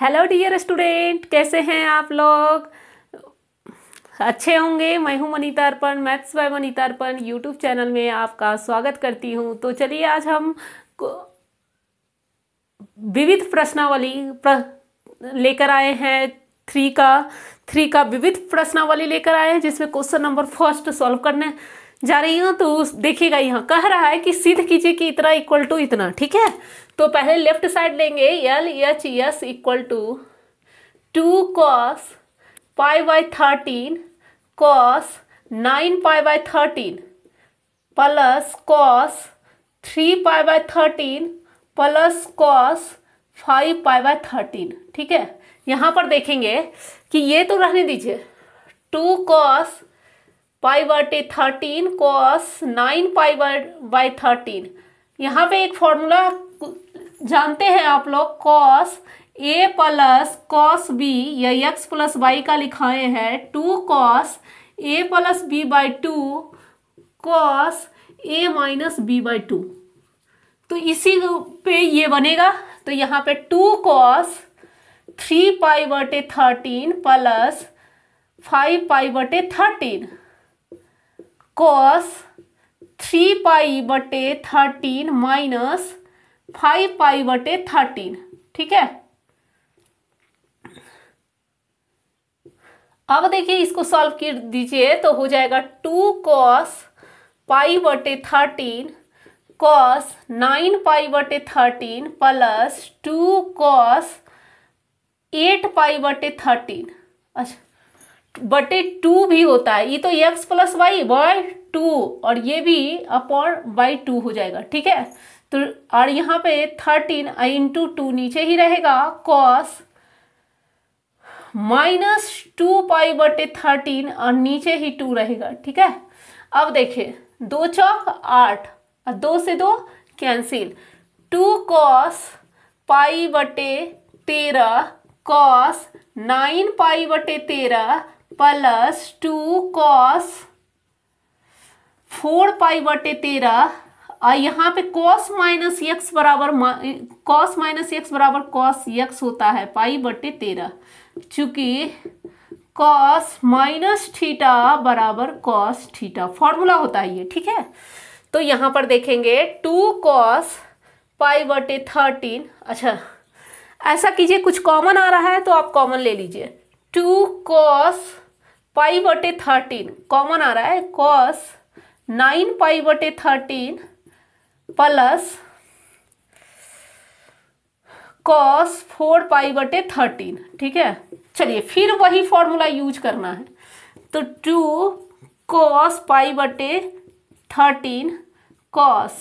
hello dear student कैसे हैं आप लोग अच्छे होंगे मैं हूं Manita Arpan maths by Manita Arpan YouTube channel में आपका स्वागत करती हूं तो चलिए आज हम विविध प्रश्नावली प्र, लेकर आए हैं थ्री का थ्री का विविध प्रश्नावली लेकर आए हैं जिसमें क्वेश्चन नंबर फर्स्ट सॉल्व करने जा रही हूँ तो देखिएगा यहाँ कह रहा है कि सिद्ध कीजिए कि इतना इक्वल टू इतना ठीक है तो पहले लेफ्ट साइड लेंगे L H S equal to two cos pi by thirteen cos nine pi by thirteen plus cos three pi by thirteen plus cos five pi by thirteen ठीक है यहाँ पर देखेंगे कि ये तो रहने दीजिए टू कॉस पाई बाटे thirteen cos nine pi by thirteen यहाँ पे एक फॉर्मूला जानते हैं आप लोग cos A plus cos B या एक्स प्लस वाई का लिखाए हैं two cos A plus B by two cos A minus B by two तो इसी पे ये बनेगा तो यहाँ पे टू कॉस थ्री पाई बटे थर्टीन प्लस फाइव पाई बटे थर्टीन कॉस थ्री पाई बटे थर्टीन माइनस फाइव पाई बटे थर्टीन ठीक है अब देखिए इसको सॉल्व कर दीजिए तो हो जाएगा टू कॉस पाई बटे थर्टीन कॉस नाइन पाई बटे thirteen plus two cos eight pi बटे थर्टीन अच्छा बटे टू भी होता है ये तो X plus Y by two और ये भी अपॉन बाई टू हो जाएगा ठीक है तो और यहाँ पे थर्टीन इंटू टू नीचे ही रहेगा कॉस माइनस टू पाई बटे थर्टीन और नीचे ही टू रहेगा ठीक है अब देखिए दो चौक आठ और दो से दो कैंसिल टू कॉस पाई बटे तेरह कॉस नाइन पाई बटे तेरह plus two cos four pi बटे तेरह और यहाँ पे कॉस माइनस एक्स बराबर कॉस माइनस एक्स बराबर कॉस एक्स होता है पाई बटे तेरह चूँकि कॉस माइनस थीटा बराबर कॉस थीटा फॉर्मूला होता है ये ठीक है तो यहाँ पर देखेंगे टू कॉस पाई बटे थर्टीन अच्छा ऐसा कीजिए कुछ कॉमन आ रहा है तो आप कॉमन ले लीजिए टू कॉस पाई बटे थर्टीन कॉमन आ रहा है कॉस नाइन पाई बटे thirteen plus cos four pi बटे थर्टीन ठीक है चलिए फिर वही फॉर्मूला यूज करना है तो टू कॉस पाई बटे thirteen cos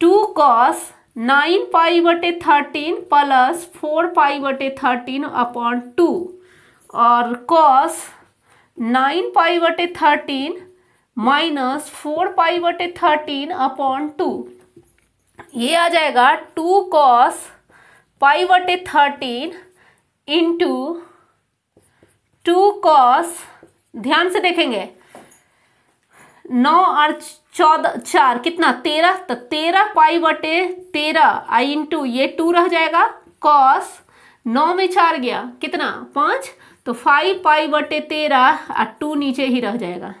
two cos nine pi बटे थर्टीन प्लस फोर पाई बटे थर्टीन अपॉन टू और कॉस नाइन पाई बटे थर्टीन माइनस फोर पाई बटे थर्टीन अपॉन टू ये आ जाएगा टू कॉस पाई बटे थर्टीन इंटू टू कॉस ध्यान से देखेंगे नौ और चौदह चार कितना तेरह तो तेरह पाई बटे तेरह आई इंटू ये टू रह जाएगा कॉस नौ में चार गया कितना पाँच तो फाइव पाई बटे तेरह और टू नीचे ही रह जाएगा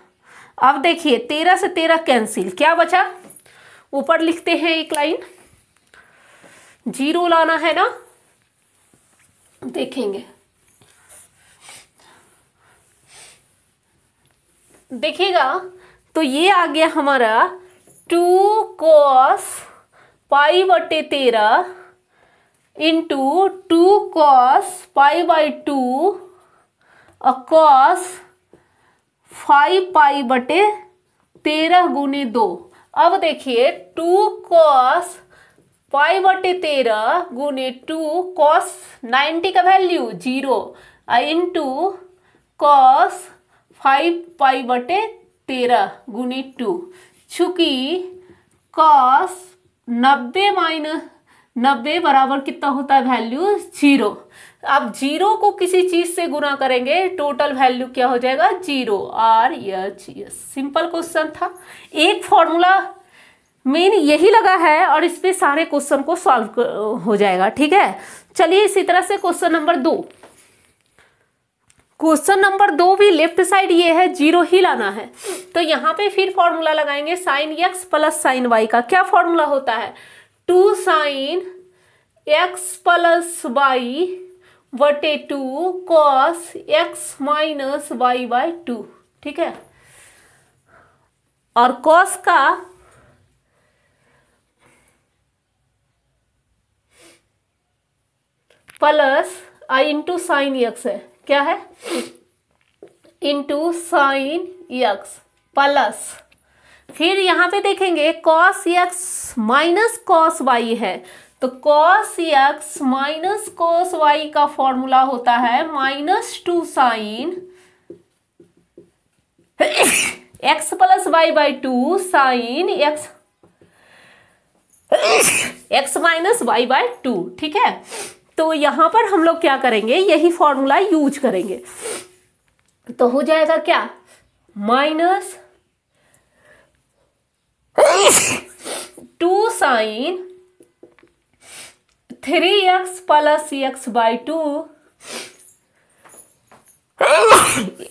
अब देखिए तेरह से तेरह कैंसिल क्या बचा ऊपर लिखते हैं एक लाइन जीरो लाना है ना देखेंगे देखिएगा तो ये आ गया हमारा टू कॉस पाई बटे तेरह into two cos pi by two अकॉस कॉस फाइव पाई बटे तेरह गुने दो अब देखिए टू कॉस पाई बटे तेरह गुने टू कॉस नाइन्टी का value zero into cos five pi बटे तेरह गुने टू चूंकि कॉस नब्बे माइनस नब्बे बराबर कितना होता है वैल्यू जीरो आप जीरो को किसी चीज से गुना करेंगे टोटल वैल्यू क्या हो जाएगा zero R H S simple question था एक फॉर्मूला मेन यही लगा है और इस पर सारे क्वेश्चन को सॉल्व हो जाएगा ठीक है चलिए इसी तरह से क्वेश्चन नंबर दो क्वेश्चन नंबर दो भी लेफ्ट साइड ये है जीरो ही लाना है तो यहाँ पे फिर फॉर्मूला लगाएंगे sine X plus sine Y का क्या फॉर्मूला होता है two sine X plus Y बटे two cos X minus Y by two ठीक है और कॉस का plus I into sine X है क्या है इंटू साइन यक्स प्लस फिर यहां पे देखेंगे cos X minus cos Y है तो cos X minus cos Y का फॉर्मूला होता है minus two sine X plus Y by two sine X X minus Y by two ठीक है तो यहां पर हम लोग क्या करेंगे यही फॉर्मूला यूज करेंगे तो हो जाएगा क्या minus two sine three x plus X by two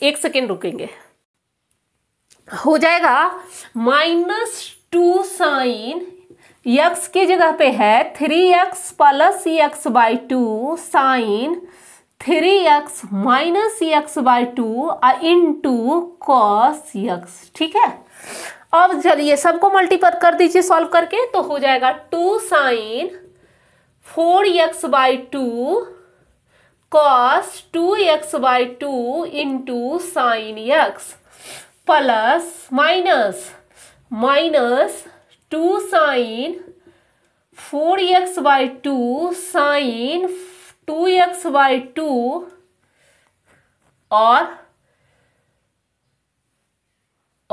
एक सेकेंड रुकेंगे हो जाएगा माइनस टू साइन एक्स की जगह पे है three x plus X by two sine three X minus X by two into cos x ठीक है अब चलिए सबको मल्टीपल कर दीजिए सॉल्व करके तो हो जाएगा two sine four x by two cos two x by two into sine X plus minus minus two sine four x by two sine two x by two और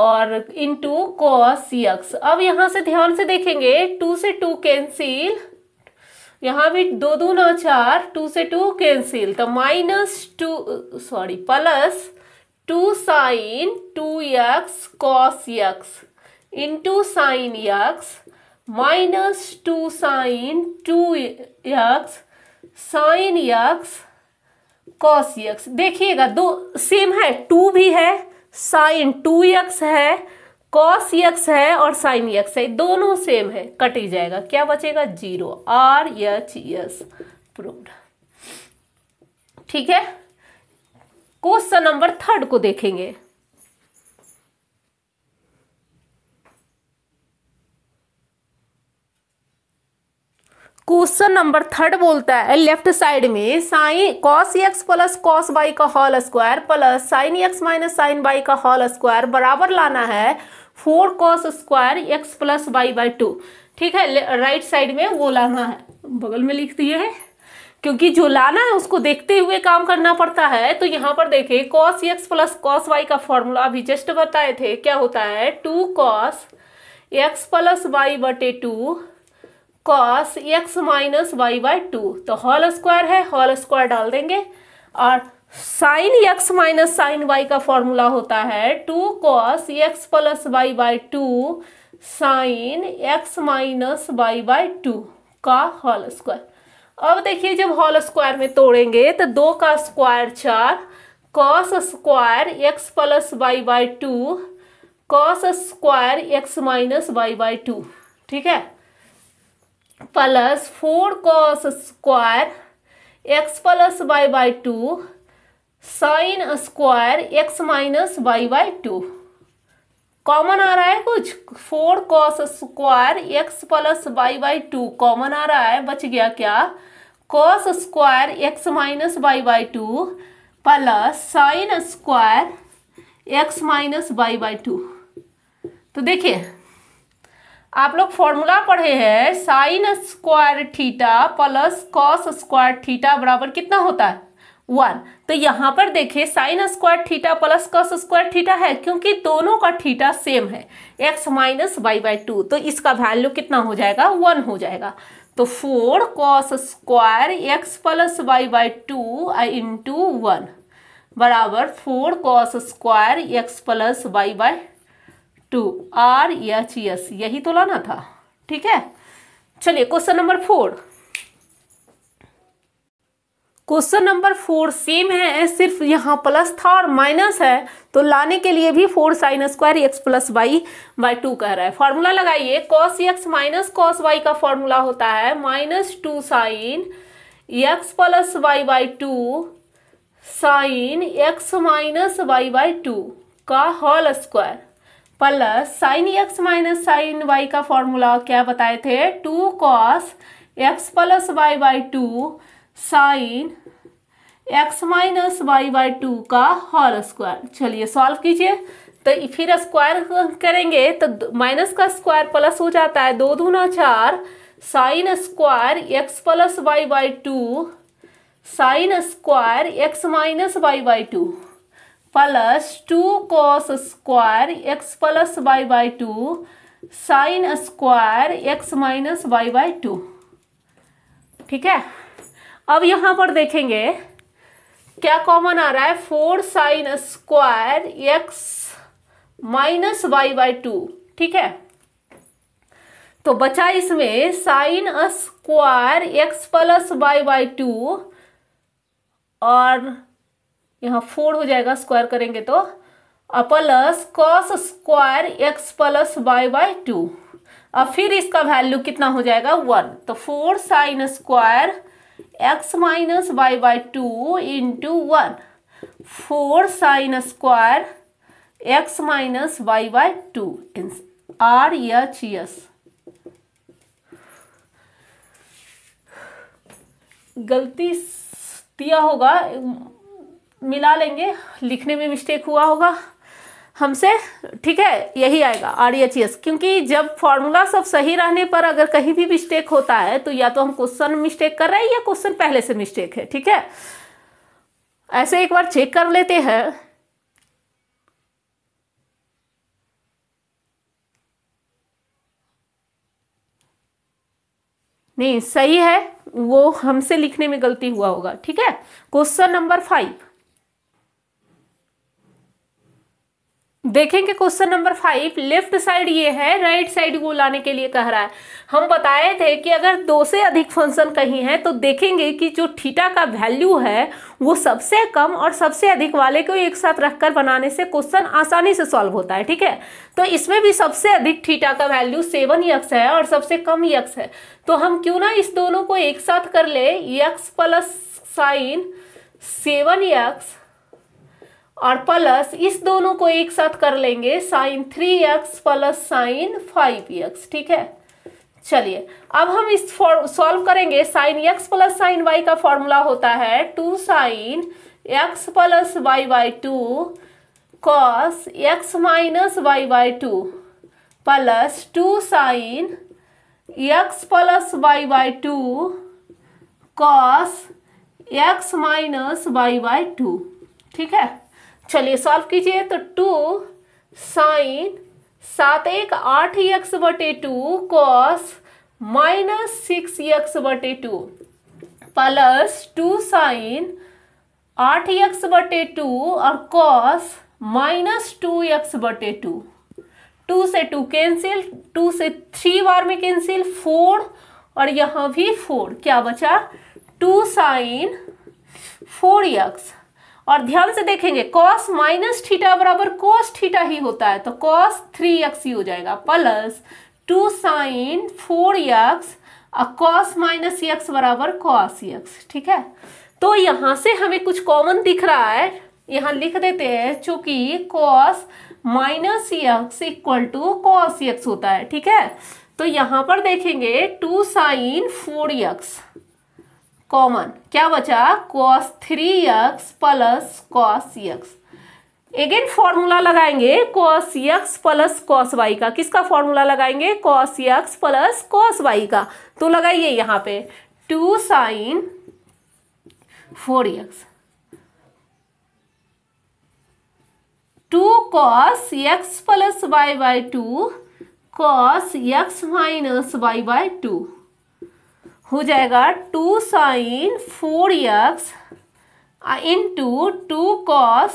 और इनटू कॉस एक्स अब यहां से ध्यान से देखेंगे to से two cancel यहाँ भी दो दो ना चार टू से टू कैंसिल तो minus two sorry plus two sine two X cos X into sine X minus two sine two X sine X cos X देखिएगा दो सेम है टू भी है साइन टू यक्स है कॉस यक्स e है और sign x e है दोनों सेम है कट ही जाएगा क्या बचेगा zero R H S prove ठीक है क्वेश्चन नंबर थर्ड को देखेंगे क्वेश्चन नंबर थर्ड बोलता है लेफ्ट साइड में sine cos X plus cos Y का whole square plus sine X minus sine Y का होल स्क्वायर बराबर लाना है four cos square X plus Y by two ठीक है राइट साइड में वो लाना है बगल में लिख दिए है क्योंकि जो लाना है उसको देखते हुए काम करना पड़ता है तो यहाँ पर देखे cos X plus cos Y का फॉर्मूला अभी जस्ट बताए थे क्या होता है two cos X plus Y बटे two cos X minus Y by two तो होल स्क्वायर है होल स्क्वायर डाल देंगे और sine X minus sine Y का फॉर्मूला होता है two cos X plus Y by two sine X minus Y by two का होल स्क्वायर अब देखिए जब होल स्क्वायर में तोड़ेंगे तो दो का स्क्वायर चार cos square X plus Y by two cos square X minus Y by two ठीक है plus four cos square X plus Y by two sine square X minus Y by two common आ रहा है कुछ four cos square X plus Y by two common आ रहा है बच गया क्या cos square X minus Y by two plus sine square X minus Y by two तो देखिए आप लोग फॉर्मूला पढ़े हैं sine square theta plus cos square theta बराबर कितना होता है वन तो यहाँ पर देखिए sine square theta plus cos square theta है क्योंकि दोनों का थीटा सेम है X minus Y by two तो इसका वैल्यू कितना हो जाएगा वन हो जाएगा तो four cos square X plus Y by two into one बराबर four cos square X plus Y by two R H S यही तो लाना था ठीक है चलिए question number four question number four same है सिर्फ यहाँ प्लस था और माइनस है तो लाने के लिए भी four sine square X plus Y by two कह रहा है फॉर्मूला लगाइए cos X minus cos Y का फॉर्मूला होता है minus two sine X plus Y by two sine X minus Y by two का whole square plus sine X minus sine Y का formula क्या बताए थे two cos X plus Y by two sine X minus Y by two का whole square चलिए solve कीजिए तो फिर स्क्वायर करेंगे तो माइनस का स्क्वायर प्लस हो जाता है दो दूना चार sine square X plus Y by two sine square X minus Y by two plus two cos square X plus Y by two sine square X minus Y by two ठीक है अब यहां पर देखेंगे क्या कॉमन आ रहा है four sine square X minus Y by two ठीक है तो बचा इसमें sine square X plus Y by two और यहाँ फोर हो जाएगा स्क्वायर करेंगे तो plus cos square X plus Y by two अब फिर इसका वैल्यू कितना हो जाएगा वन तो four sine square X minus Y by two into one four sine square X minus Y by two R H S गलती दिया होगा मिला लेंगे लिखने में मिस्टेक हुआ होगा हमसे ठीक है यही आएगा आर एच एस क्योंकि जब फॉर्मूला सब सही रहने पर अगर कहीं भी मिस्टेक होता है तो या तो हम क्वेश्चन मिस्टेक कर रहे हैं या क्वेश्चन पहले से मिस्टेक है ठीक है ऐसे एक बार चेक कर लेते हैं नहीं सही है वो हमसे लिखने में गलती हुआ होगा ठीक है क्वेश्चन नंबर फाइव देखेंगे question number five left side ये है राइट साइड को लाने के लिए कह रहा है हम बताए थे कि अगर दो से अधिक फंक्शन कहीं है तो देखेंगे कि जो थीटा का वैल्यू है वो सबसे कम और सबसे अधिक वाले को एक साथ रखकर बनाने से क्वेश्चन आसानी से सॉल्व होता है ठीक है तो इसमें भी सबसे अधिक थीटा का वैल्यू सेवन यक्स है और सबसे कम यक्स है तो हम क्यों ना इस दोनों को एक साथ कर ले X plus sine seven X और प्लस इस दोनों को एक साथ कर लेंगे sine three x plus sine five X ठीक है चलिए अब हम इस सॉल्व करेंगे sine X plus sine Y का फॉर्मूला होता है two sine X plus Y by two cos X minus Y by two plus two sine X plus Y by two cos X minus Y by two ठीक है चलिए solve कीजिए तो to sign सात एक आठ एक्स बटे two cos minus six X बटे टू प्लस टू साइन आठ एक्स बटे टू और कॉस माइनस टू एक्स बटे टू टू से टू कैंसिल टू से थ्री बार में कैंसिल फोर और यहाँ भी फोर क्या बचा टू साइन फोर एक्स और ध्यान से देखेंगे कॉस माइनस थीटा बराबर कॉस थीटा ही होता है तो कॉस थ्री एक्स ही हो जाएगा plus two sine four x और कॉस माइनस एक्स बराबर कॉस एक्स ठीक है तो यहाँ से हमें कुछ कॉमन दिख रहा है यहाँ लिख देते हैं चूंकि cos minus x equal to cos x होता है ठीक है तो यहाँ पर देखेंगे two sine four x common क्या बचा cos three x plus cos x again formula लगाएंगे cos x plus cos Y का किसका फॉर्मूला लगाएंगे cos x plus cos Y का तो लगाइए यहाँ पे two sine four x two cos x plus Y by two cos x minus Y by to हो जाएगा two sine four x into two cos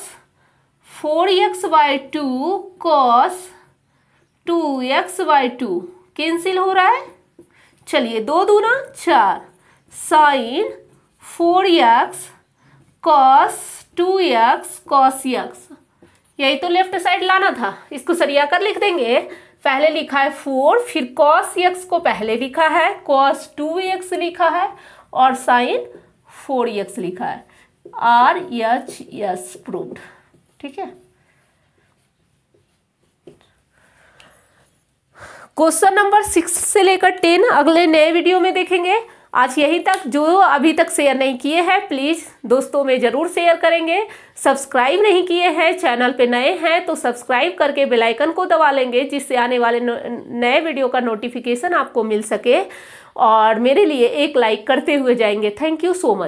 four x by two cos two x by two cancel हो रहा है चलिए दो दूना चार sine four x cos two x cos x यही तो लेफ्ट साइड लाना था इसको सरिया कर लिख देंगे पहले लिखा है फोर फिर कॉस एक्स e को पहले लिखा है कॉस टू एक्स e लिखा है और साइन फोर एक्स e लिखा है आर एच एस प्रूफ ठीक है क्वेश्चन नंबर सिक्स से लेकर टेन अगले नए वीडियो में देखेंगे आज यहीं तक जो अभी तक शेयर नहीं किए हैं प्लीज़ दोस्तों में ज़रूर शेयर करेंगे सब्सक्राइब नहीं किए हैं चैनल पे नए हैं तो सब्सक्राइब करके बेल आइकन को दबा लेंगे जिससे आने वाले नए वीडियो का नोटिफिकेशन आपको मिल सके और मेरे लिए एक लाइक करते हुए जाएंगे थैंक यू सो मच